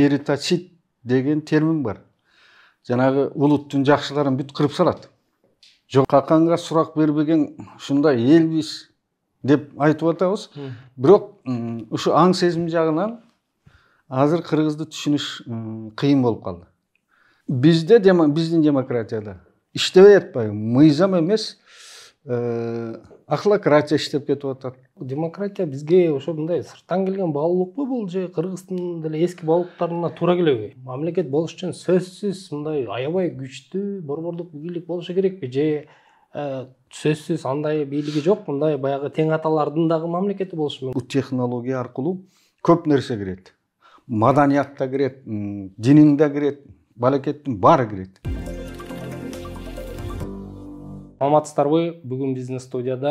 меритоцит деген термин бар жаңағы улуттун жакшыларын бүт кырып салат каканга сурак бербеген ушундай элбиз деп айтып атабыз бирок ушу аң сезим жагынан азыр кыргызды түшүнүш кыйын болуп калды бизде биздин демократияда иштебей атпайбы мыйзам эмес Э, ахлократия иштеп кетип атат демократия бизге ошо мындай сырттан келген баалуулукпу бул же кыргыздын деле эски баалуулуктарына туура келеби мамлекет болуш үчүн сөзсүз мындай аябай күчтүү борбордук бийлик болушу керекпи же э, сөзсүз андай бийлиги жок мындай баягы тең аталардын дагы мамлекети болушу мүмкүн технология аркылуу көп нерсе кирет маданият да кирет диниң да кирет балекеттин баары кирет саламатсыздар ғой бүгін біздің студияда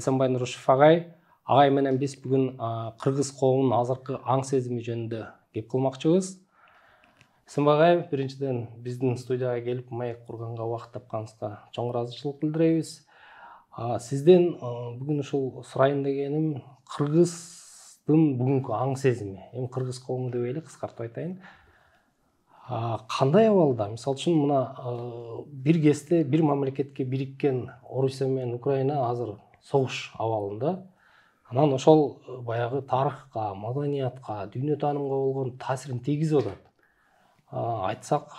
эсенбай нұрышев ағай ағай менен биз бүгүн кыргыз коомунун азыркы аң сезими жөнүндө кеп кылмакчыбыз эсенбай агай биринчиден биздин студияга келип маек курганга убакыт тапканыңызга чоң ыраазычылык билдиребиз сизден бүгүн ушул сурайын дегеним кыргыздын бүгүнкү аң сезими эми кыргыз коому деп эле кыскартып айтайын қандай ауалда мысалы үшін мына ә, бір кезде бір мемлекетке біріккен орусия мен украина азыр соғыш абалында анан ошол баягы тарыхка маданиятка дүйнө таанымга болгон таасирин тийгизип атат айтсак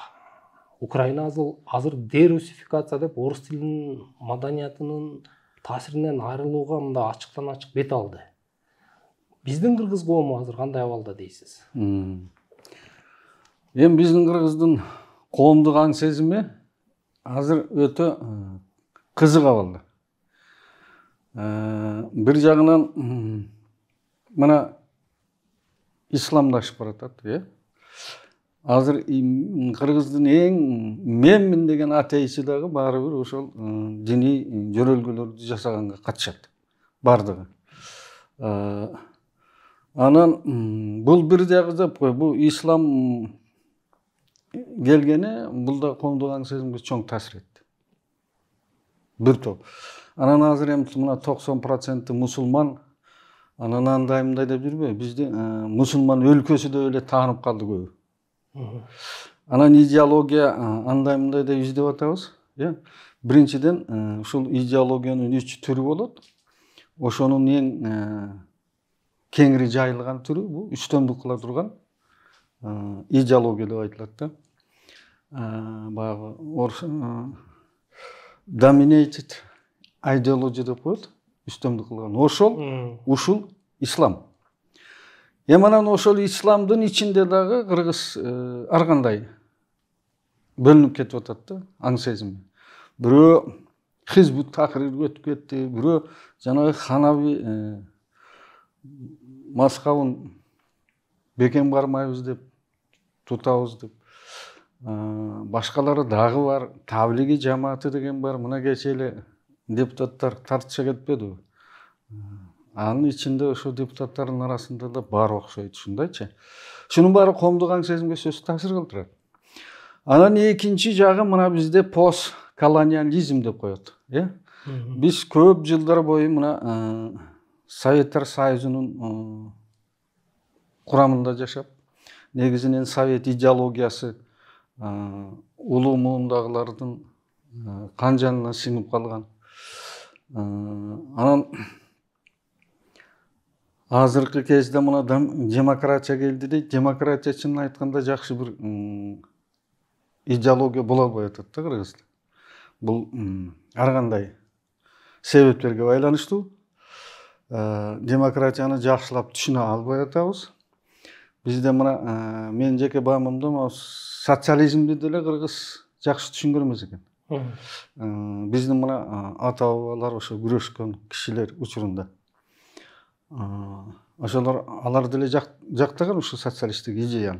украина азыр, азыр дерусификация деп орус тилинин маданиятынын таасиринен айрылууга мындай ачыктан ачык бет алды биздин кыргыз коому азыр кандай абалда дейсиз енді біздің қырғыздың қоғамдық аң сезімі азыр өте қызық болды ә, бір жағынан мына исламдашып баратат әзір иә азыр кыргыздын эң менмин деген атеисти дагы баары бир ошол диний жөнөлгөлөрдү жасаганга катышат баардыгы ә, анан бул бир жагы деп кой бул ислам келгені бұл да коомдук сезимге чоң таасир этти бир топ анан азыр эми мына токсон проценти мусулман анан андай мындай деп жүрбөйбү бизди мусулман өлкөсү деп эле таанып калды көбү анан идеология андай мындай деп издеп атабыз э иә? биринчиден ушул идеологиянын үч түрү болот ошонун эң кеңири жайылган түрү бул үстөмдүк кыла турган идеология деп айтылат да Э, баягы орус э, dominated идеология деп коет үстөмдүк қылған ошол ушул ислам эми анан ошол исламдын ичинде дагы кыргыз э, ар кандай бөлүнүп кетип атат да аң сезими бирөө хизбу тахрирге өтүп кетти бирөө жанагы ханаби мазхабын бекем бармайбыз деп тутабыз деп башкалары дагы бар таблиги жамааты деген бар мына кечээ эле депутаттар тартыша кетпедиби анын ичинде ошо депутаттардын арасында да бар окшойт ушундайчы ушунун баары коомдук аң сезимге сөзсүз таасир калтырат анан экинчи жагы мына бизде пост колониализм деп коет э биз көп жылдар бою мына советтер союзунун курамында жашап негизинен совет идеологиясы ұлы муындағылардың қан жанына сіңіп қалған анан азыркы кезде мына демократия келді дейт демократия чынын айтқанда жақсы бір идеология бола албай атат да кыргызда бул ар кандай себептерге байланыштуу демократияны жакшылап түшүнө албай атабыз бизде мына мен жеке баамымда социализмді деле кыргыз жакшы түшүнгөн эмес экен ә, биздин мына ә, ата бабалар ошо күрөшкөн кишилер учурунда ә, ошолор алар деле жактаган ушул социалисттик идеяны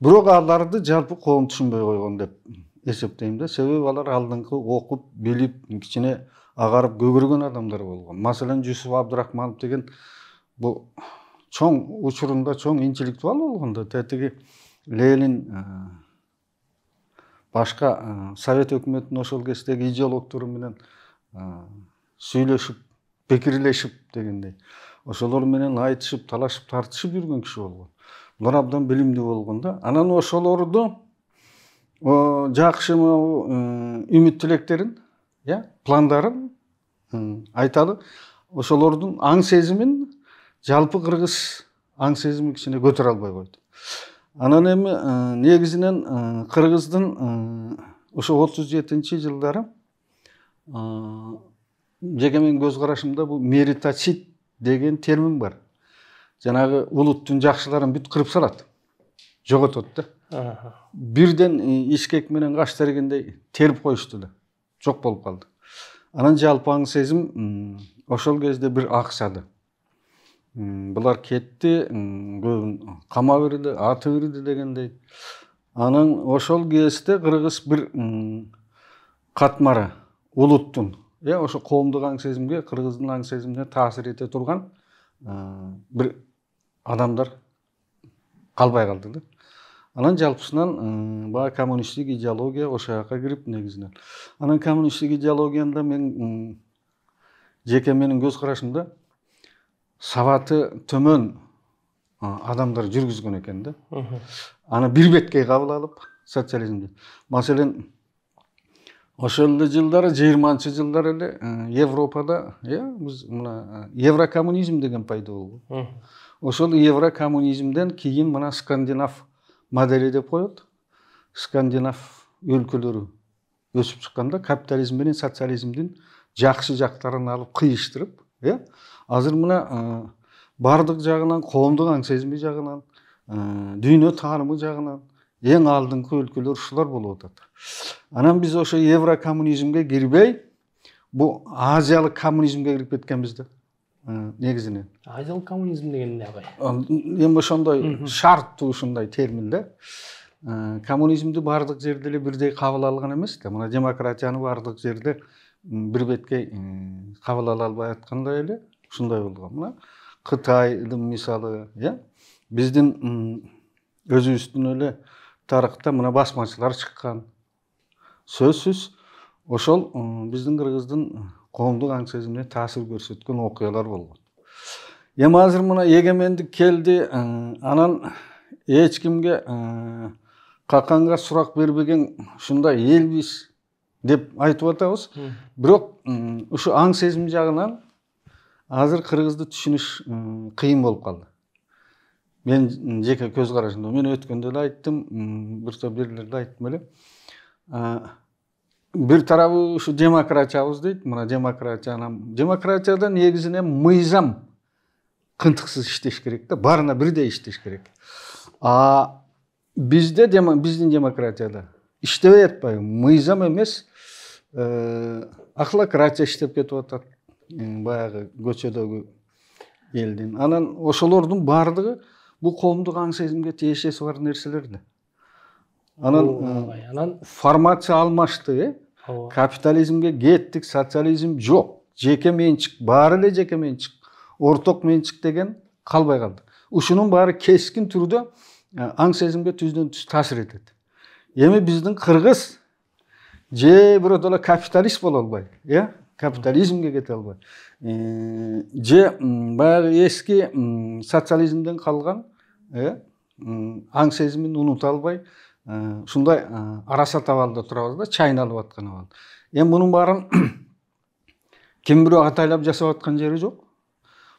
бирок аларды жалпы коом түшүнбөй койгон деп эсептейм да себеби алар алдыңкы окуп билип кичине агарып көгөргөн адамдар болгон маселен жусуп абдрахманов деген бул чоң учурунда чоң интеллектуал болгон да тетиги ленин э, башка э, совет өкмөтүнүн ошол кездеги идеологдору менен э, сүйлөшүп пикирлешип дегендей ошолор менен айтышып талашып тартышып жүргөн киши болгон булар абдан билимдүү болгон да анан ошолорду жакшы могу үмүт тилектерин иә пландарын айталы ошолордун аң сезимин жалпы кыргыз аң сезими кичине көтөрө албай койду анан эми негизинен кыргыздын э, ушу э, отуз жетинчи жылдары э, жеке менин көз карашымда бул меритоцит деген термин бар жанагы улуттун жакшыларын бүт кырып салат жоготот да бирден ишкек менен каш тергендей терип коюшту да жок болуп калды анан жалпаң сезим ошол кезде бир аксады бұлар кетті көбін қама берді аты берді дегендей анан ошол кезде кыргыз бир катмары улуттун э ошо коомдук аң сезимге кыргыздын аң сезимине таасир эте турган бир адамдар калбай калды да анан жалпысынан баягы коммунисттик идеология ошол жака кирип негизинен анан коммунисттик идеологияда мен жеке менин көз карашымда сабаты төмен адамдар жүргізген екен да аны беткей қабыл алып социализмді мәселен ошол жылдары жыйырманчы жылдары эле э, европада иә биз мына э, еврокоммунизм деген пайда болгон ошол еврокоммунизмден кийин мына скандинав модели деп коет скандинав өлкөлөрү өсүп шыққанда капитализм менен социализмдин жакшы жактарын алып кыйыштырып иә азыр мына бардық жагынан коомдук аң сезими жагынан дүйнө таанымы жагынан эң алдыңкы өлкөлөр ушулар болуп атат анан биз ошо евро коммунизмге кирбей бул азиялык коммунизмге кирип кеткенбиз да негизинен азиялык коммунизм деген эмне агай эми ошондой шарттуу ушундай термин да коммунизмди баардык жерде эле бирдей кабыл алган эмес да мына демократияны баардык жерде беткей кабыл ала албай аткандай эле ушундай болгон мына кытайдын мисалы э иә? биздин өзүбүздүн эле тарыхта мына басмачылар чыккан сөзсүз ошол биздин кыргыздын коомдук аң сезимине таасир көрсөткөн окуялар болгон эми азыр мына эгемендик келди анан эч кимге каканга сурак бербеген ушундай элбиз деп айтып атабыз бирок ушу аң сезим жагынан азыр кыргызды түшүнүш кыйын болуп калды Мен жеке көз карашымда мен өткөндө да айттым бир топ жерлерде айттым эле бир тарабы ушу демократиябыз дейт мына анан демократияда негизинен мыйзам кынтыксыз иштеш керек да баарына бирдей иштеш керек а бизде биздин демократияда иштебей атпайбы мыйзам эмес э, ақылократия иштеп кетип атат баягы көчөдөгү элдин анан ошолордун баардыгы бул коомдук аң сезимге тиешеси бар нерселер да анан анан формация алмашты э ооба капитализмге кеттик социализм жок жеке менчик баары эле жеке менчик орток менчик деген калбай калды ушунун баары кескин түрдө э, аң сезимге түздөн түз таасир этет эми биздин кыргыз же бирөө капиталист боло албай э капитализмге кете албай э, же баягы эски социализмден калган э аң сезимин унута албай э, ушундай э, арасат абалда турабыз да чайналып аткан абал эми мунун баарын ким бирөө атайлап жасап аткан жери жок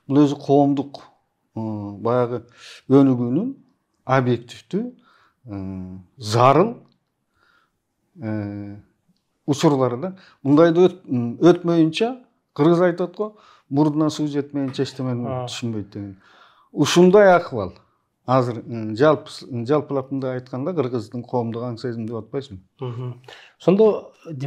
бул өзү коомдук баягы өнүгүүнүн объективдүү зарыл учурлар да мындайды өтмөйүнчө кыргыз айтат го мурдуна суу жетмейинче эчтемени түшүнбөйт деген ушундай акыбал азыр жалпы жалпылап мындай айтканда кыргыздын коомдук аң сезим деп атпайсыңбы ошондо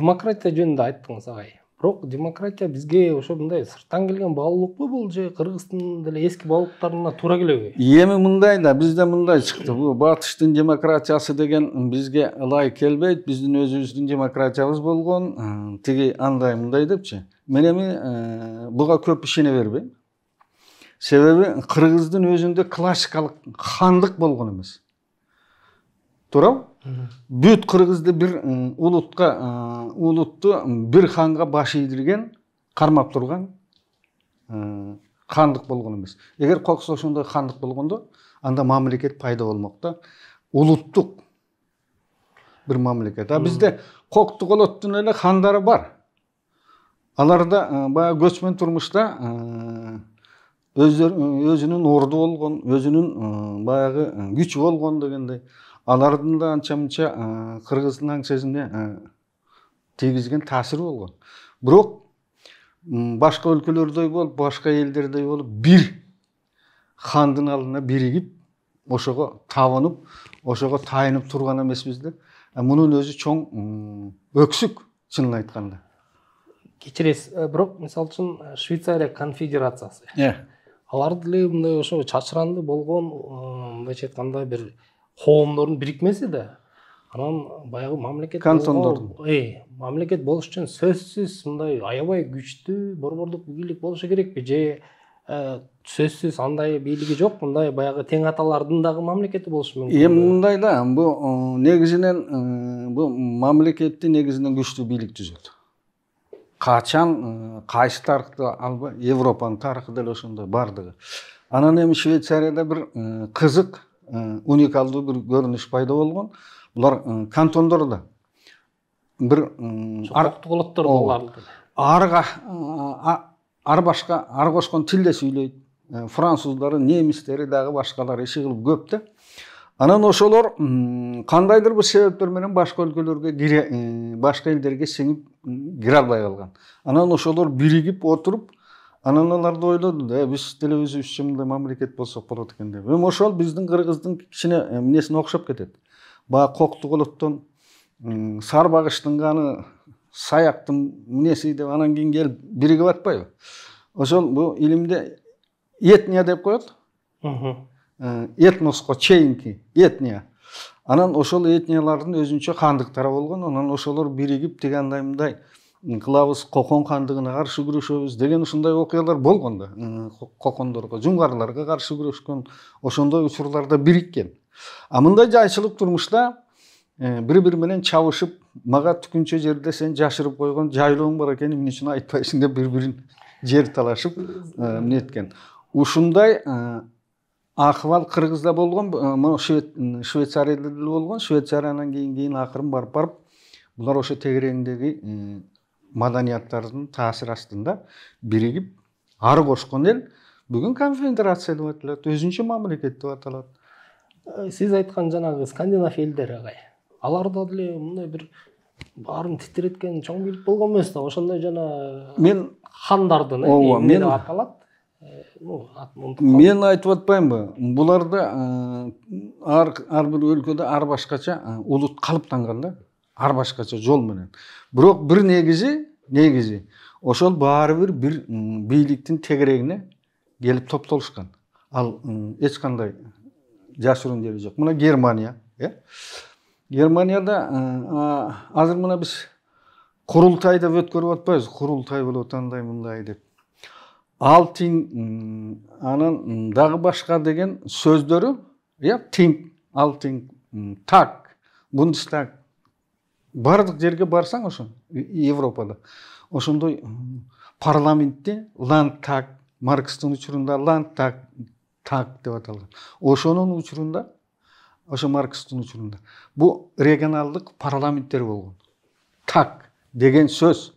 демократия жөнүндө айттыңыз агай бирок демократия бизге ошо мындай сырттан келген баалуулукпу бул же кыргыздын деле эски баалуулуктарына туура келеби эми мындай да бизде мындай чыкты бул батыштын демократиясы деген бизге ылайык келбейт биздин өзүбүздүн демократиябыз болгон э, тиги андай мындай депчи мен эми э, буга көп ишене бербейм себеби кыргыздын өзүндө классикалык хандык болгон эмес туурабы бүт қырғызды бір улутка улутту бір ханға баш ийдирген кармап турган хандык болгон эмес эгер кокс ошондой хандык болгондо анда мамлекет пайда болмок да улуттук бир мамлекет а бизде кокту колоттун эле хандары бар аларда баягы көчмөн турмушта өзүнүн орду болгон өзүнүн баягы күчү болгон дегендей алардың да анша мынша қырғыздың аңсезіне тигізген таасири болгон бирок башка өлкөлөрдөй болуп башка элдердей болуп бир хандын алдына биригип ошого табынып ошого тайынып турган эмеспиз да э, мунун өзү чоң өксүк чынын айтканда кечиресиз э, бирок мисалы үчүн э, швейцария конфедерациясы алар деле мындай ошо чачыранды болгон мындайча айтканда бир хоумдордун бирикмеси да анан баягы мамлекет кантондордун э, мамлекет болуш үчүн сөзсүз мындай аябай күчтүү борбордук бийлик болушу керекпи же э, сөзсүз андай бийлиги жок мындай баягы тең аталардын дагы мамлекети болушу мүмкүн эми мындай да бул э, негизинен бул мамлекетти негизинен күчтүү бийлик түзөт качан кайсы тарыхты албай европанын тарыхы деле ошондой баардыгы анан эми швейцарияда бир кызык уникалдуу бир көрүнүш пайда болгон булар кантондордо бир арга ар башка ар кошкон тилде сүйлөйт француздары немистери дагы башкалары иши кылып көп да анан ошолор кандайдыр бир себептер менен башка өлкөлөргө кире башка элдерге сиңип кире албай калган анан ошолор биригип отуруп анан алар да ойлоду э биз деле өзүбүз мындай мамлекет болсок болот экен деп эми ошол биздин кыргыздын кичине эмнесине окшоп кетет баягы кокту колоттон сарбагыштын каны саяктын эмнеси деп анан кийин келип биригип атпайбы ошол бул илимде этния деп коет э, этноско чейинки этния анан ошол этниялардын өзүнчө хандыктары болгон анан ошолор биригип тиги андай мындай кылабыз кокон хандығына қарсы күрөшөбүз деген ушундай оқиғалар болған да кокондорго жұңғарларға қарсы күрөшкөн ошондой учурларда бириккен а мындай жайчылык турмушта бири э, бири менен чабышып мага түкүнчө жерде сен жашырып койгон жайлооң бар экен эмне үчүн айтпайсың деп бири бирин жер талашып э, эмне ушундай э, акыбал кыргызда болгон могу швейцарияда деле болгон швейцариядан кийин кийин акырын барып барып булар ошо тегерегиндеги маданияттардын таасир астында биригип ар кошкон эл бүгүн конфедерация деп аталат өзүнчө мамлекет деп аталат сиз айткан жанагы скандинав элдери агай аларда деле мындай бир баарын титиреткен чоң бийлик болгон эмес да ошондой жана мен хандардын э ооба мен аталат э, ну атын унутуп мен айтып атпаймынбы буларда э, ар ар бир өлкөдө ар башкача э, улут калыптанган да башкача жол менен бирок бир негизи негизи ошол баары бир бир бийликтин тегерегине келип топтолушкан ал эч кандай жашыруун жери жок мына германия э германияда азыр мына биз курултай деп өткөрүп атпайбыз курултай болот андай мындай деп алтин анан дагы башка деген сөздөрү иә тинг так бундстаг барлық жерге барсаң ошо европада ошондой парламентте лантак маркстын учурунда лантак так деп аталган ошонун учурунда ошо маркстын учурунда бул регионалдык парламенттер болгон так деген сөз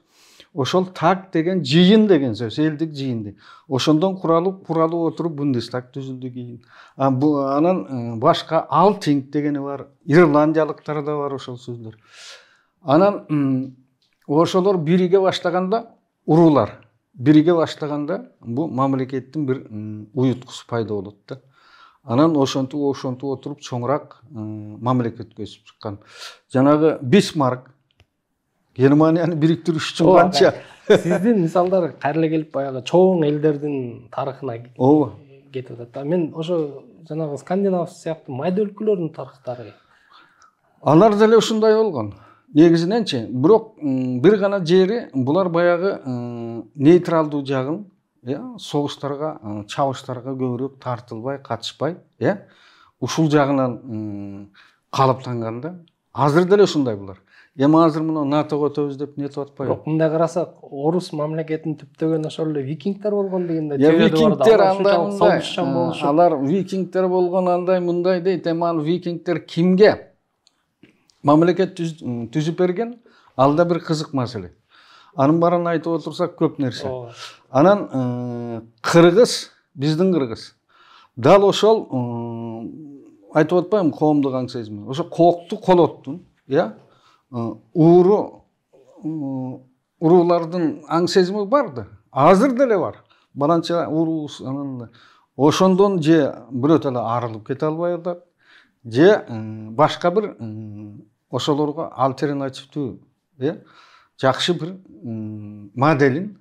ошол так деген жыйын деген сөз элдик жыйын ошондон куралып куралып отуруп бундестаг түзүлдү кийин анан э, башка алтинг дегени бар ирландиялыктарда бар ошол сөздөр анан ошолор бириге баштаганда уруулар бириге баштаганда бул мамлекеттин бир уюткусу пайда болот да анан ошентип ошентип отуруп чоңураак мамлекетке өсүп чыккан жанагы бисмарк германияны бириктириш үчүн канча сиздин мисалдар кайра эле келип баягы чоң элдердин тарыхына ооба кетип атат да мен ошо жанагы скандинав сыяктуу майда өлкөлөрдүн тарыхтары алар деле ушундай болгон негизиненчи бирок бир гана жери булар баягы нейтралдуу жагын э согуштарга э, чабыштарга көбүрөөк тартылбай катышпай э ушул жагынан калыптанган да азыр деле ушундай булар эми азыр мына натого өтөбүз деп нетип атпайбы бирок мындай карасак орус мамлекетин түптөгөн ошол эле викингтер болгон дегенде да э, андай мындай алар викингтер болгон андай мындай дейт эми ал викингтер кимге мамлекет түзіп берген ал да бір қызық мәселе анын барын айтып отырсақ көп нәрсе анан э, қырғыз біздің қырғыз дал ошол айтып отпаймын коомдук аң сезими ошо коокту колоттун иә уру уруулардын аң сезими бар да азыр деле бар баланча уруубуз анан ошондон же бирөө деле арылып кете албай атат же э, башка бир ошолорго альтернативдүү э жакшы бир моделин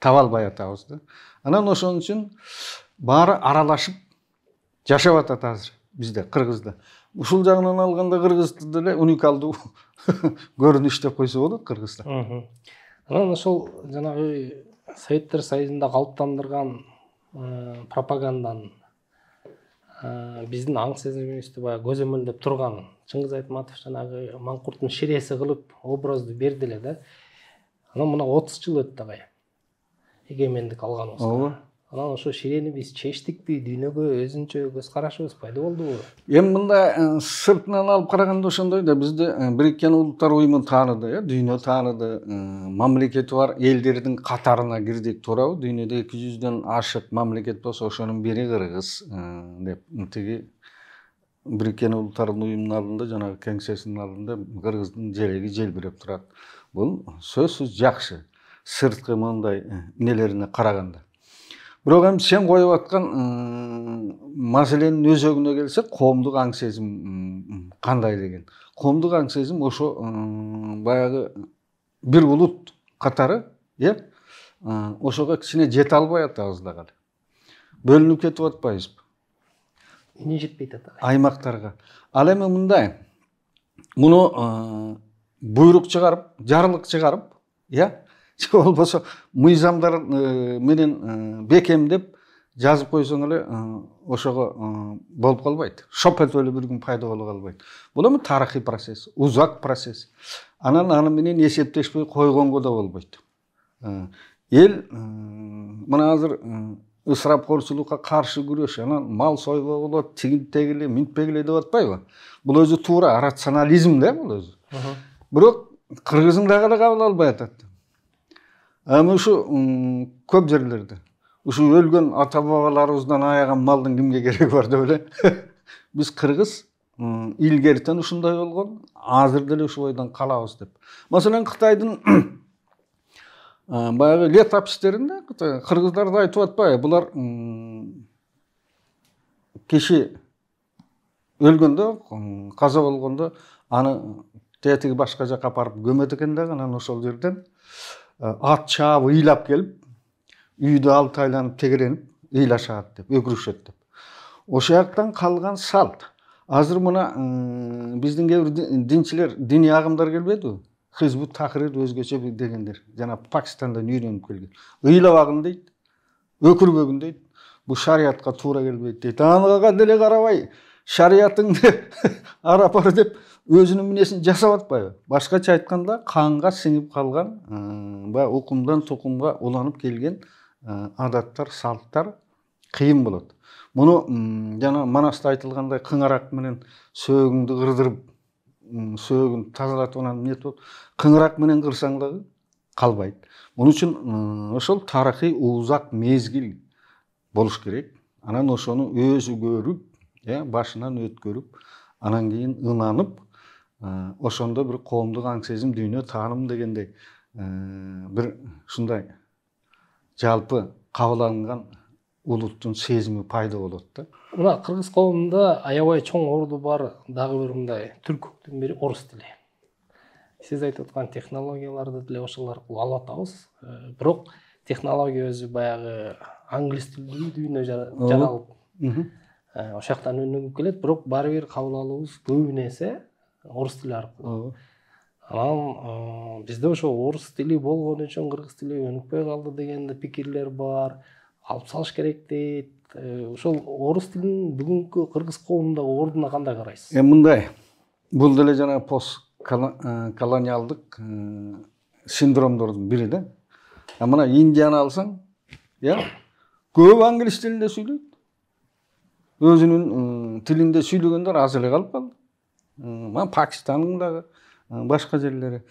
таба албай атабыз да анан ошон үчүн баары аралашып жашап атат азыр бизде кыргызда ушул жагынан алганда кыргызды деле уникалдуу көрүнүш деп койсо болот кыргызда анан ошол жанагы советтер союзунда калыптандырган пропаганданы биздин аң сезимибизди баягы көзөмөлдөп турган чыңгыз айтматов жанагы маңқұрттың ширеси кылып образды эле да анау мына отыз жыл өттү ағай эгемендик алганыбызга ооба анан ошо ширени биз чечтикпи дүйнөгө өзүнчө көз карашыбыз пайда болдубу эми мындай э, сыртынан алып караганда ошондой да бизде э, бириккен улуттар уюму тааныды э дүйнө тааныды э, мамлекети бар элдердин катарына кирдик туурабы дүйнөдө эки жүздөн ашык мамлекет болсо ошонун бири кыргыз деп тиги біріккен ұлттардың ұйымының алдында жаңағы кеңсесінің алдында қырғыздың желегі желбіреп тұрады бұл сөзсіз жақсы сыртқы мындай нелеріне қарағанда бірақ эми сен қойып жатқан мәселенің өзегіне келсек қоғамдық аң сезім қандай деген қоғамдық аң сезім ошо баяғы бір ұлт қатары иә ошого кичине жете албай атабыз дагы бөлүнүп кетип атпайбызбы не жетпейді аймақтарға ал эми мындай муну буйрук шығарып жарлык шығарып иә же болмаса мыйзамдар менен бекем деп жазып қойсаң эле ошого болуп калбайт шоп этип эле бир күн пайда боло калбайт бул эми тарыхый процесс узак процесс анан аны менен эсептешпей койгонго да болбойт эл мына азыр ысырапқоршылыққа каршы күрөш анан мал союга болот тигинтегиле минтпегиле деп атпайбы бул өзү туура рационализм да бул өзү бирок дагы да кабыл албай атат эми ә, ушу көп жерлерде ушу өлгөн ата бабаларыбыздан аяган малдын кимге кереги бар деп эле биз кыргыз илгертен ушундай болгон азыр деле ушул бойдон калабыз деп маселен кытайдын Э, баяғы лет қырғыздарды айтып жатпай бұлар кеше өлгенде қаза болғанда аны тетігі басқа жаққа апарып көмөт экен дагы анан ошол жерден э, ат чаап ыйлап келіп, үйді алты айланып тегеренип ыйлашат деп өкүрүшөт деп ошол жактан қалған салт азыр мына біздің кээ бир динчилер диний агымдар келбедиби хизбут тахрир өзгөчө дегендер жана пакистандан үйрөнүп келген ыйлабагын дейт өкүрбөгүн дейт бул шариятка туура келбейт дейт ага деле карабай шариятыңды арапар деп өзүнүн минесин жасап атпайбы башкача айтканда канга сиңип калган баягы укумдан тукумга уланып келген адаттар салттар кыйын болот муну жана манаста айтылгандай кыңарак менен сөөгүңдү кырдырып сөөгүн тазалатып анан қыңырақ кыңырак менен кырсаң дагы калбайт ол үчүн ошол тарыхый узак мезгил болуш керек анан ошону өзү көрүп э башынан өткөрүп анан кийин ынанып ошондо бир коомдук аң сезим дүйнө тааным дегендей бир ушундай жалпы кабыл алынган улуттун сезими пайда болот да мына кыргыз коомунда аябай чоң орду бар дагы бир мындай түркүктүн бири орус тили сиз айтып аткан технологияларды деле ошол аркылуу алып атабыз э, бирок технология өзү баягы англис тилдүү жаралып э, ошол жактан өнүгүп келет бирок баары бир кабыл алуубуз көбүнө орус тили аркылуу анан э, бизде ошо орус тили болгон үчүн кыргыз тили өнүкпөй калды деген пикирлер бар алып салыш керек дейді э, ошол орус тилинин бүгүнкү кыргыз коомундагы ордуна кандай карайсыз эми мындай бул деле жанагы пост э, колониалдык э, синдромдордун бири да а мына индияны алсаң иә көп англис тилинде сүйлөйт өзүнүн тилинде сүйлөгөндөр аз эле калып калды мына пакистандын дагы башка жерлери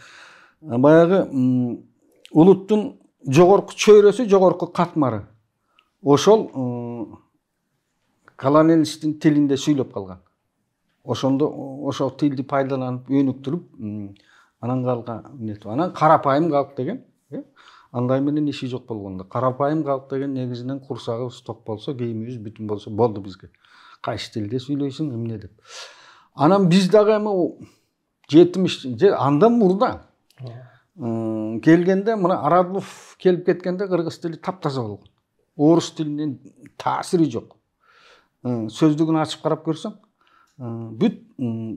баягы улуттун жогорку чөйрөсү жогорку катмары ошол колонелисттин тилинде сүйлөп калган ошондо ошол тилди пайдаланып өнүктүрүп анан калга эметип анан карапайым калк деген э? андай менен иши жок болгондо карапайым калк деген негизинен курсагыбыз ток болсо кийимибиз бүтүн болсо болду бизге кайсы тилде сүйлөйсүң эмне деп анан биз дагы эми жетимиш же андан мурда келгенде мына арадлов келип кеткенде кыргыз тили таптаза болгон орыс тілінен таасири жоқ. Э, сөздігін ашып қарап көрсөң э, бүт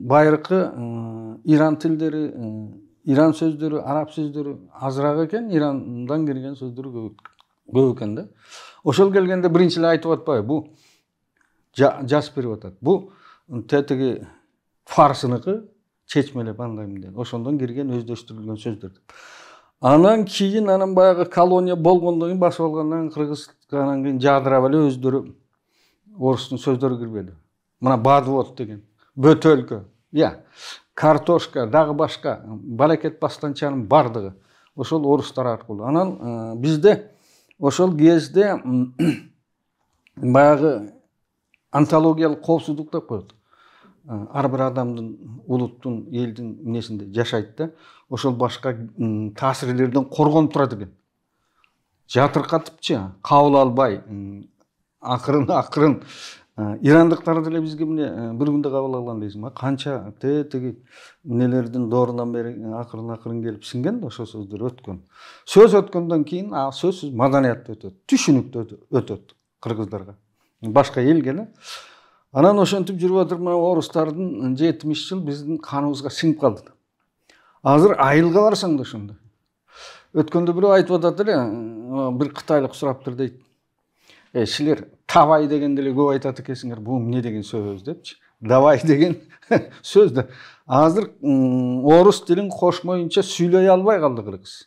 байыркы э, иран тілдері, иран сөздері, араб сөздері азыраак екен ирандан келген сөздөр көп екен да ошол келгенде биринчи эле айтып атпайбы бул жазып берип атат бул тетиги фарсыныкы чечмелеп андай мындай ошондон кирген өздөштүрүлгөн сөздөр деп анан кийин анан баягы колония болгондон кийин басып алгандан кыргыз анан кийин жадырап эле өздөрү орустун сөздөрү кірбеді мына бадвод деген бөтөлкө иә картошка дағы башка балакет бастанчаның бардығы. ошол орустар аркылуу анан бизде ошол кезде баягы антологиялык коопсуздук деп коет ар бир адамдын улуттун элдин эмнесинде жашайт да ошол башка таасирлерден коргонуп турат экен жатырқатыпчы кабыл албай ақырын акырын ә, ирандықтар деле бизге эмне ә, бір күндө кабыл алган дейсиң ба қанша тетиги эмнелердин доорунан бери акырын акырын келип сиңген да ошол сөздөр өткөн сөз өткөндөн кийин сөзсүз маданият өтөт түшүнүк өтөт кыргыздарга башка элге да анан ошентип жүрүп атып мына орустардын жетимиш жыл биздин каныбызга сиңип калды азыр айылга барсаң да ошондой өткөндө бирөө айтып атат эле бір қытайлық сұрап тұр дейді е сілер тавай дегенді эле көп айтат экенсиңер бұл не деген сөз депші давай деген сөзді азыр орус тилин кошмоюнча сүйлөй албай қалды кыргыз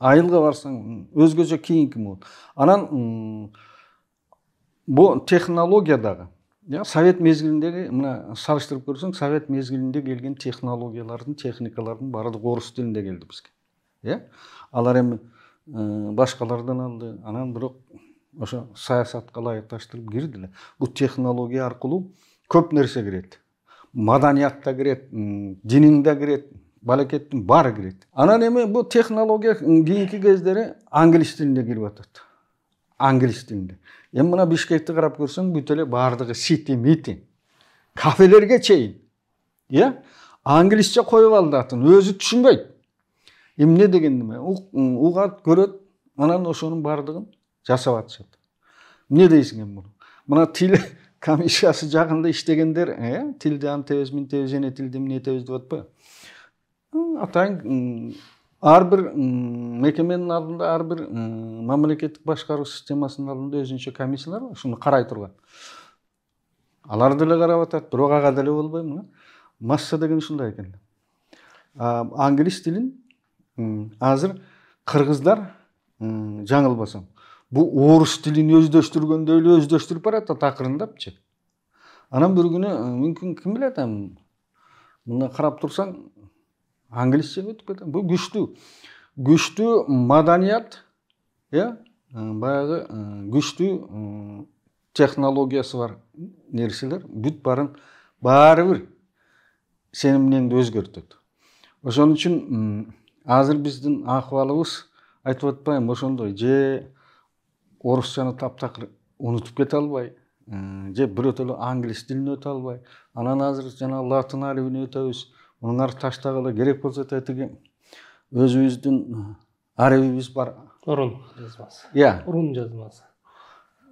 Айылға барсаң өзгөчө кийинки болот анан бул технология дагы иә, совет мезгилиндеги мына салыштырып көрсөң совет мезгилинде келген технологиялардын техникалардын баардыгы орус тилинде келди бизге э иә. алар эми башкалардан алды анан бирок ошо саясатка ылайыкташтырып эле бул технология аркылуу көп нерсе кирет маданият да кирет диниң да кирет балекеттин баары кирет анан эми бул технология кийинки кездери англис тилинде кирип атат англис тилинде эми мына бишкекти карап көрсөң бүт эле баардыгы сити мити кафелерге чейин иә англисче коюп алды атын өзү түшүнбөйт эмне деген неме угат көрөт анан ошонун баардыгын жасап атышат эмне дейсиң эми муну мына тил комиссиясы жагында иштегендер э тилди антебиз минтебиз эне тилди мынтебиз деп атпайбы атайын ар бир мекеменин алдында ар бир мамлекеттик башкаруу системасынын алдында өзүнчө комиссиялар бар ушуну карай турган алар деле карап атат бирок ага деле болбой мына масса деген ушундай экен англис тилин азыр кыргыздар жаңылбасам бул орус тилин өздөштүргөндөй эле өздөштүрүп баратат акырындапчы анан бир күнү мүмкүн ким билет эми мындай карап турсаң англисчеге өтүп кетет бул күчтүү күчтүү маданият э баягы күчтүү технологиясы бар нерселер бүт баарын баары бир сенин эмнеңди өзгөртөт ошон үчүн азыр биздин акыбалыбыз айтып атпаймынбы ошондой же орусчаны таптакыр унутуп кете албай э, же бирөө эле англис тилине өтө албай анан азыр жанагы латын алибине өтөбүз мунун ары таштагы эле керек болсо тетиги өзүбүздүн арибибиз бар орун жазмасы иә орун жазмасы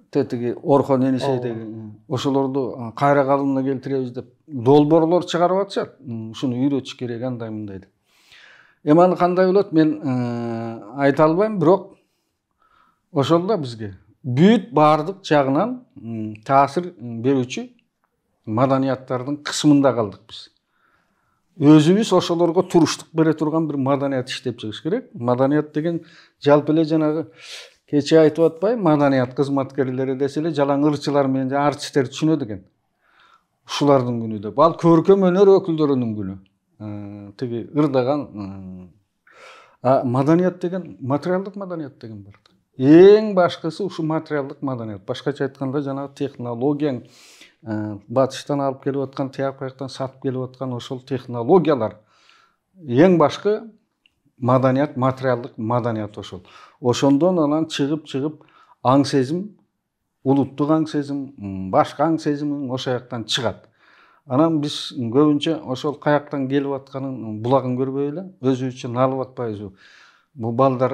тетиги орхон деген ошолорду кайра калыбына келтиребиз деп долбоорлор чыгарып атышат ушуну үйрөтүш керек андай мындай деп эми қандай кандай болот мен э, айта албайм бирок ошол да бизге бүт баардык жагынан таасир берүүчү маданияттардын кысымында калдык биз өзүбүз ошолорго туруштук бере турган бир маданият иштеп чыгыш керек маданият деген жалпы эле жанагы кечээ айтып атпайбы маданият кызматкерлери десе эле жалаң ырчылар менен артисттер түшүнөт экен ушулардын күнү деп ал көркөм өнөр өкүлдөрүнүн күнү тиги ырдаган а маданият деген материалдык маданият деген бар эң башкысы ушул материалдык маданият башкача айтканда жанагы технологияң батыштан алып келип аткан тияк бияктан сатып келип аткан ошол технологиялар эң башкы маданият материалдык маданият ошол ошондон анан чыгып чыгып аң сезим улуттук аң сезим башка аң сезимиң ошол жактан чыгат анан биз көбүнчө ошол каяктан келип атканын булагын көрбөй эле өзүбүзчө налып атпайбызбы бул балдар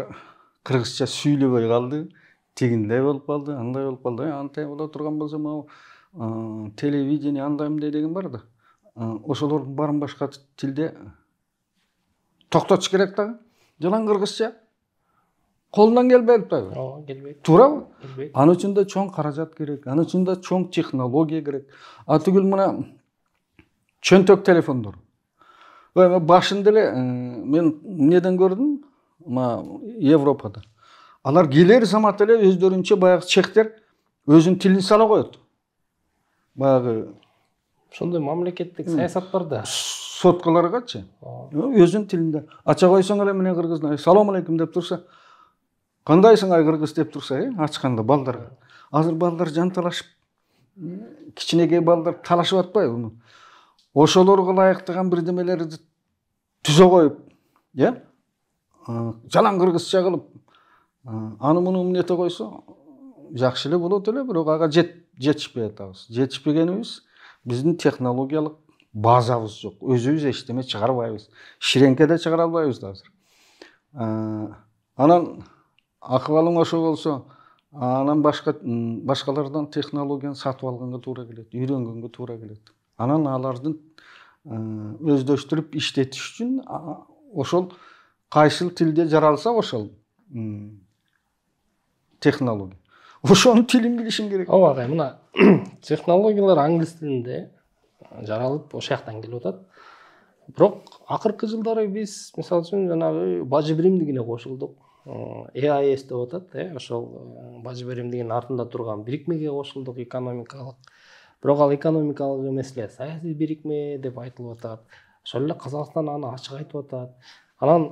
кыргызча сүйлөбөй калды тигиндей болуп калды андай болуп калды андай боло турган болсо могу телевидение андай мындай деген бар да ошолордун баарын башка тилде токтотуш керек дагы жалаң кыргызча колунан келбей атпайбы ооба келбейт туурабы келбейт аны үчүн да чоң каражат керек аны үчүн да чоң технология керек а түгүл мына чөнтөк телефондор башында эле мен эмнеден көрдүм мына европада алар келер замат эле өздөрүнчө баягы чехтер өзүнүн тилин сала коет баягы ошондой мамлекеттик саясат бар да соткаларгачы өзүнүн тилинде ача койсоң эле мен кыргыздын салам алейкум деп турса кандайсың ай кыргыз деп турса э ачканда балдарга азыр балдар жанталашып кичинекей балдар талашып атпайбы ошолорго ылайыктаган бирдемелерди түзө коюп э жалаң кыргызча кылып э, аны муну эмнете койсо жакшы эле болот эле бирок ага жетишпей атабыз жетишпегенибиз биздин технологиялык базабыз жок өзүбүз эчтеме чыгарбайбыз ширенке да чыгара албайбыз да азыр э, анан акыбалың ошо болсо анан башка башкалардан технологияны сатып алганга туура келет үйрөнгөнгө туура келет анан алардын өздөштүрүп иштетиш үчүн ошол кайсыл тилде жаралса ошол технология ошонун тилин билишим керек ооба агай мына технологиялар англис тилинде жаралып ошол жактан келип атат бирок акыркы жылдары биз мисалы үчүн жанагы бажы биримдигине кошулдук эас деп атат э ошол бажы биримдигинин артында турган бирикмеге кошулдук экономикалык бірақ ал экономикалық мәселе саяси берекме деп айтылып атат ошол эле казакстан аны ачык айтып атат анан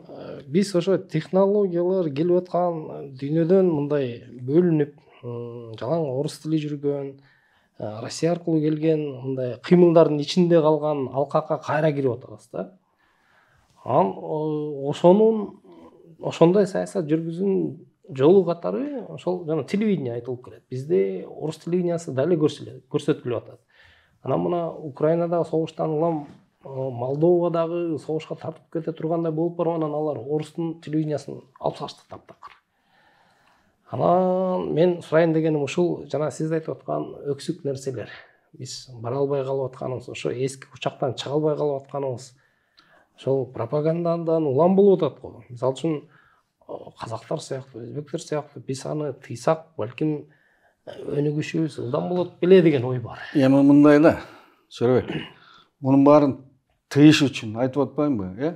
биз ошо технологиялар келип аткан дүйнөдөн мындай бөлүнүп жалаң орус тили жүргөн россия аркылуу келген мындай кыймылдардын ичинде калган алкакка кайра кирип атабыз да анан ошонун ошондой саясат жүргүзүүнүн жолу катары ошол жана телевидение айтылып келет бизде орус телевидениясы дале көрсөтүлүп атат анан мына украинадагы согуштан улам э, молдова дагы согушка тартып кете тургандай болуп барып анан алар орустун телевидениясын алып салышты таптакыр анан мен сурайын дегеним ушул жана сиз айтып аткан өксүк нерселер биз бара албай калып атканыбыз ошо эски учактан чыга албай калып атканыбыз ошол пропагандадан улам болуп атат го мисалы үчүн қазақтар сияқты өзбектер сияқты біз аны тыйсақ бәлкім э, өнік үшеуіз болады беле деген ой бар эми мындай да сөребек мунун баарын тыйыш үчүн айтып ба э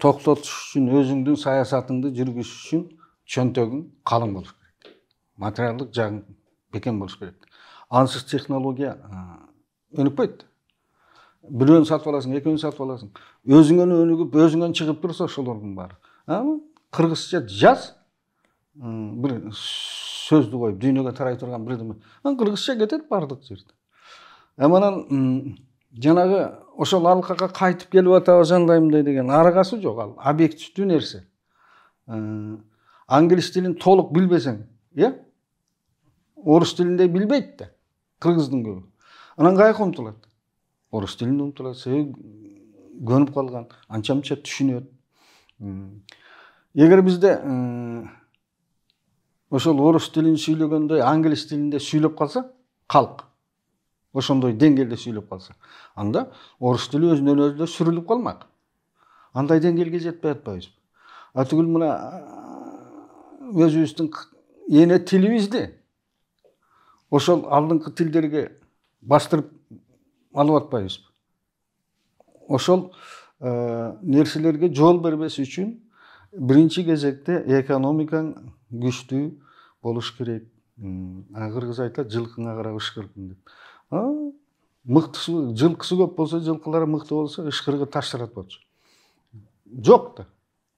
токтотуш үшін өзүңдүн саясатыңды жүргүзүш үшін чөнтөгүң қалың болу керек материалдық жагың бекем болу керек ансыз технология э, өнүкпөйт бирөөнү сатып аласың экөөнү сатып аласың өзүңөн өнігіп өзіңнен шығып турса ошолордун баары ә, қырғызша жаз бір сөзді қойып дүниеге тарай тұрған бірдеме анан қырғызша кетеді барлық жерде анан жанагы ошол алкага кайтып келип атабыз андаймындай деген аргасы жок ал объективдүү нерсе англис тилин толук билбесең иә орус тилинде билбейт да кыргыздын көбү анан каяка умтулат орус тилинде умтулат себеби көнүп калган анча мынча түшүнөт егер бізде ошол орус тилин сүйлөгөндө англис тилинде сүйлөп калса калк ошондой деңгээлде сүйлөп калса анда орус тили өзүнөн өзү сүрүлүп калмак андай деңгээлге жетпей атпайбызбы а түгүл мына өзүбүздүн эне тилибизди ошол алдыңкы тилдерге бастырып алып атпайбызбы ошол нерселерге жол бербеш үчүн бірінші кезекте экономикаң күчтүү болуш керек кыргыз айтат жылкыңа карап ышкыргын деп мыктысы жылкысы көп болсо жылкылары мыкты болсо ышкыргы таштырат болчу жок да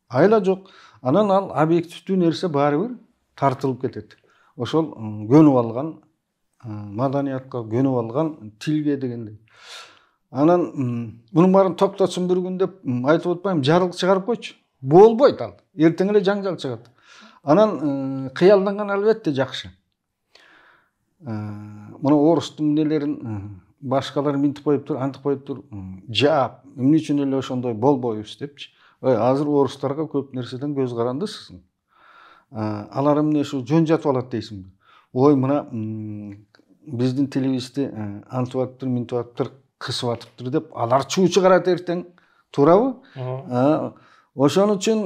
айла жок анан ал объективдүү нерсе баары бир тартылып кетет ошол көнүп алган маданиятка көнүп алган тилге дегендей анан мунун баарын токтотсун бир күн деп айтып атпаймынбы жарлык чыгарып койчу болбойт ал эртең эле жаңжал чыгат анан кыялданган э, албетте жакшы э, мына орустун эмнелерин э, башкалар минтип коюптур антип коюптур жаап эмне үчүн эле ошондой болбойбуз депчи азыр орустарга көп нерседен көз карандысызң алар эмне ушу жөн жатып алат дейсиңби ой мына биздин тилибизди антип атыптыр минтип атыптыр кысып атыптыр деп алар чуу чыгарат эртең туурабы ошон үчүн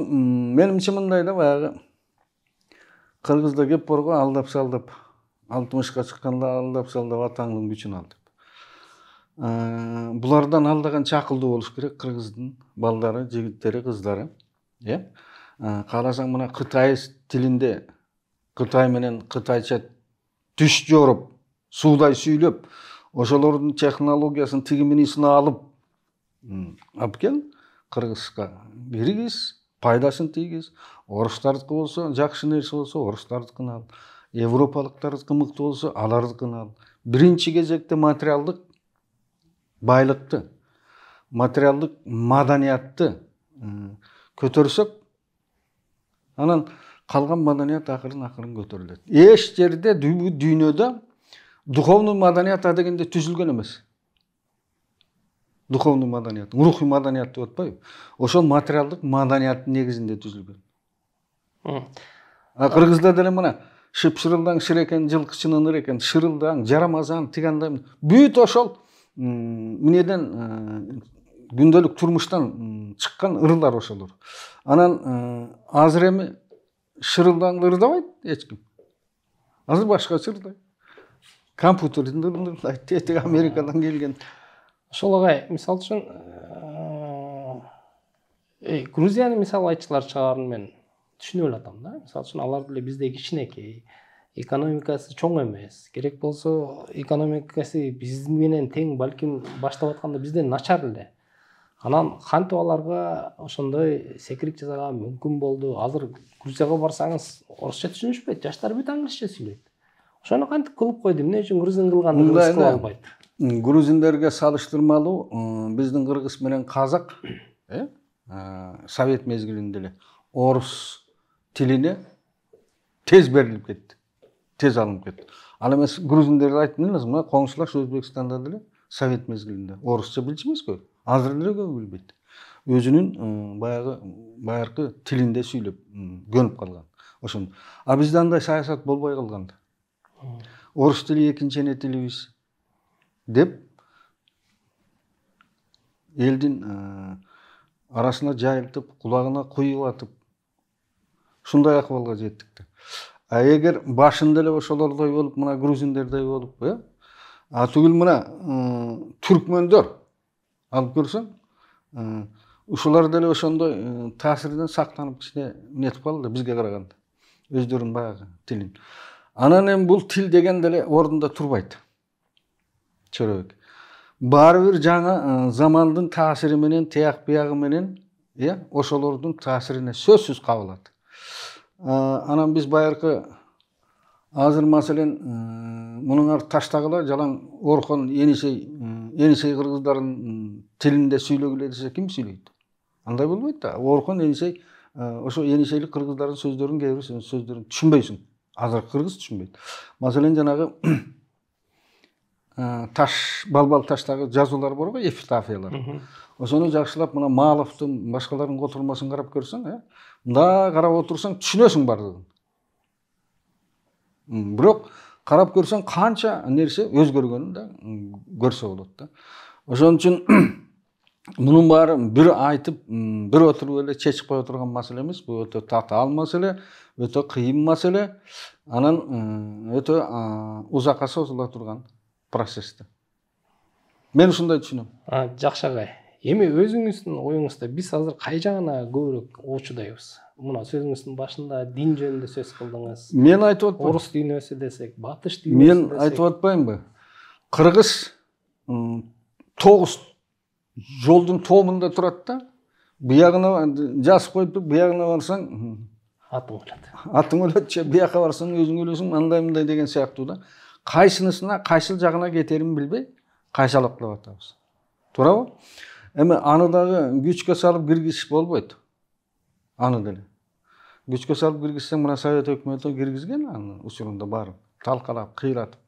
менимче мындай да баягы кыргызда кеп бар го алдап салдап алтымышка чыкканда алдап салдап атаңдын күчүн ал деп э, булардан алдаганча акылдуу болуш керек кыргыздын балдары жигиттери кыздары э, э карасаң мына кытай тилинде кытай менен кытайча түш жоруп суудай сүйлөп ошолордун технологиясын тигимин алып кел қырғызға беріңіз пайдасын тигіз орыстардікі болса жақсы нәрсе болса орыстардікін ал европалықтардікі мықты болса алардікін ал бірінші кезекте материалдық байлықты материалдық маданиятты көтерсек анан қалған маданият ақырын ақырын көтеріледі еш жерде дүниеде духовный маданият дегенде түзілген емес духовный маданият рухи маданият деп атпайбы ошол материалдык маданияттын негизинде түзүлгөн а кыргызда деле мына шыпшырылдаң шыр экен жылкычынын экен шырылдаң жарамазан тиги андай бүт ошол эмнеден э, күндөлүк турмуштан чыккан ырлар ошолор анан э, азыр эми шырылдаңды ырдабайт эч ким азыр башкача ырдайт компьютердин ырын ырдайт тетиги америкадан келген шолағай мысалы үшін ә, грузияны мисалы айтшылар шығарын мен түшүнүп эле атам да мисалы үчүн алар деле биздеги кичинекей экономикасы чоң эмес керек болсо экономикасы биз менен тең балким баштап атканда бизден начар эле анан кантип аларга ошондой секирип жасаган мүмкүн болду азыр грузияга барсаңыз орусча түшүнүшпөйт жаштар бүт англисче сүйлөйт ошону кантип кылып койду эмне үчүн грузин кылган кыла албайт грузиндерге салыштырмалуу биздин кыргыз менен казак э, э совет мезгилинде эле орус тилине тез берилип кетти тез алынып кетти ал эми грузиндер айттым эле мына коңшулаш өзбекстанда деле совет мезгилинде орусча билчү эмес го азыр деле көбү билбейт өзүнүн баягы байыркы тилинде сүйлөп көнүп калган ошондо а бизде андай саясат болбой калган орус тили экинчи эне тилибиз деп елдің ә, арасына жайылтып құлағына құйылатып шундай акыбалга жеттік а егер башында эле ошолордой болуп мына грузиндердей болуп э иә, а мына түркмөндөр алып көрсөң ушулар деле ошондой таасирден сактанып кичине нетип калды бизге караганда өздөрүнүн баягы тилин анан эми бул тил деген деле ордунда турбайт чөрөк баары бир жаңы э, замандын таасири менен тияк биягы менен иә ошолордун таасирине сөзсүз кабылат э, анан биз байыркы азыр маселен э, мунуңар таштагыла жалаң орхон енисей енисей кыргыздарын тилинде сүйлөгүлө десе ким сүйлөйт андай болбойт да орхон енисей ошо енисейлик кыргыздардын сөздөрүн кээ бир сөздөрүн түшүнбөйсүң азыркы кыргыз түшүнбөйт маселен жанагы ә, таш балбал таштағы жазулар бар ғой эпитафиялар соны жақсылап мына маловтың басқалардың отырмасын қарап көрсең иә мындай қарап отырсаң түсінесің барлығын бірақ қарап көрсең қанша нәрсе өзгергенін да көрсе болады да ошон үчүн мунун баарын бир айтып бир отуруп эле чечип кое турган маселе эмес бул өтө татаал маселе өтө кыйын маселе анан өтө узакка созула турган процессті мен ушундай түшүнөм жакшы агай эми өзүңүздүн оюңузда биз азыр кай жагына көбүрөөк оочудайбыз мына сөзүңүздүн башында дин жөнүндө сөз кылдыңыз мен айтып атпаймын орус дүйнөсү десек батыш дүйнөсү мен айтып атпаймынбы кыргыз тогуз жолдун тобунда турат да буягына жазып коюптур буягына барсаң атың өлөт атың өлөт же бияка барсаң өзүң өлөсүң андай мындай деген сыяктуу да қайсынысына қайсыл жағына кетерін білбей қайсалап қылып жатамыз тура ғой эми аны дагы күчкө салып киргизиш болбойт аны деле күчкө салып киргизсең мына совет өкмөтү киргизген аны учурунда баарын талкалап кыйратып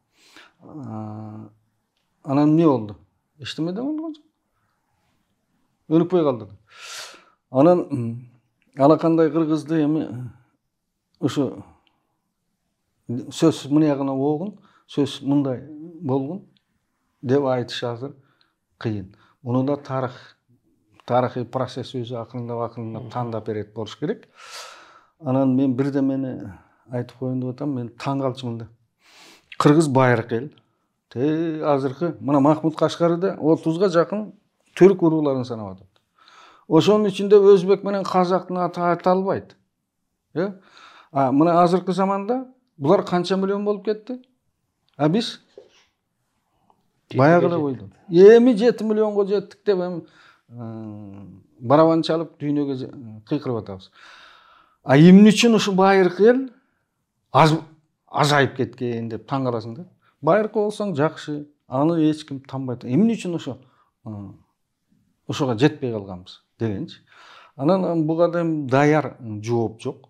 ә, анан эмне болду эчтеме да болгон жок өнүкпөй калды анан алакандай кыргызды эми ушу сөзсүз мына жағына огун сөз мындай болгон деп айтыш азыр кыйын муну да тарых тарыхый процесс өзү акырындап акырындап тандап берет болуш керек анан мен бирдемени айтып коеюн деп атам мен таң калчумун да кыргыз байыркы эл тээ азыркы мына махмуд кашкарыда отузга жакын түрк урууларын санап атат ошонун ичинде өзбек менен казактын аты аталбайт э а мына азыркы заманда булар канча миллион болуп кетти а баягы баяғыда ойдым эми жети миллионго жеттік деп эми барабан чалып дүйнөгө кыйкырып атабыз а эмне үчүн ушу байыркы эл азайып кеткен деп таң каласың да байыркы болсоң жакшы аны эч ким танбайт эмне үчүн ошо ошого жетпей калганбыз дегенчи анан буга дейин даяр жооп жок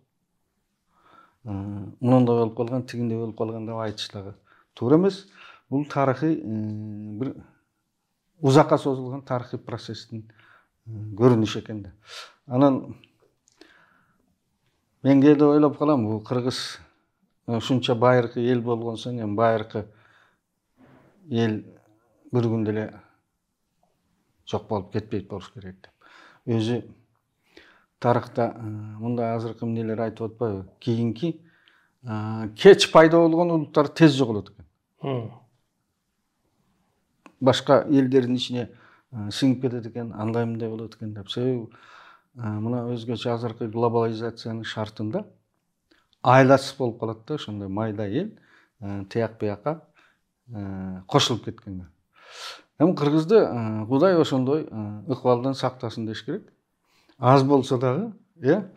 мондай болуп калган тигиндей болуп калган деп айтыш дагы тура емес бұл тарихи бір ұзаққа созылған тарихи процестің көрініші екен да анан мен кээде ойлоп калам бул кыргыз ушунча байыркы эл болгон соң эми байыркы эл бир күнде эле жок болуп кетпейт болуш керек деп өзү тарыхта мындай азыркы эмнелер айтып атпайбы кийинки кеч пайда болгон улуттар тез жоголот башка элдердин ичине сиңип кетет экен андай мындай болот экен деп себеби мына өзгөчө азыркы глобализациянын шартында айласыз болуп калат да ошондой майда эл тияк бияка кошулуп кеткенге эми кыргызды кудай ошондой ыкыбалдан сактасын деш керек аз болсо дагы э иә,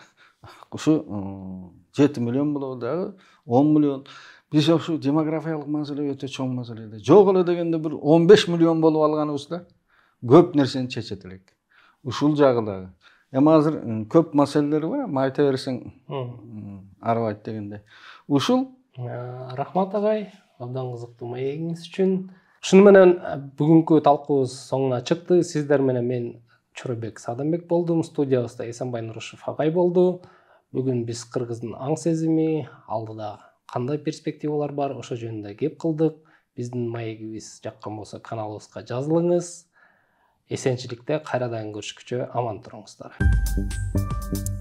ушу жети миллион болобу дагы он миллион беші ушу демографиялық мәселе өте чоң маселе да жок эле дегенде бир он беш миллион болуп алганыбызда көп нерсени чечет элек ушул жагы дагы эми азыр көп маселелер бар эми айта берсең арыбайт дегенде ушул рахмат агай абдан кызыктуу маегиңиз үчүн ушуну менен бүгүнкү талкуубуз соңуна чыкты сиздер менен мен чоробек садымбек болдум студиябызда эсенбай нурушев агай болду бүгүн биз кыргыздын аң сезими алдыда қандай перспективалар бар ошо жөнүндө кеп кылдык биздин маегибиз жаккан болсо каналыбызга жазылыңыз эсенчиликте кайрадан көрүшкүчө аман туруңуздар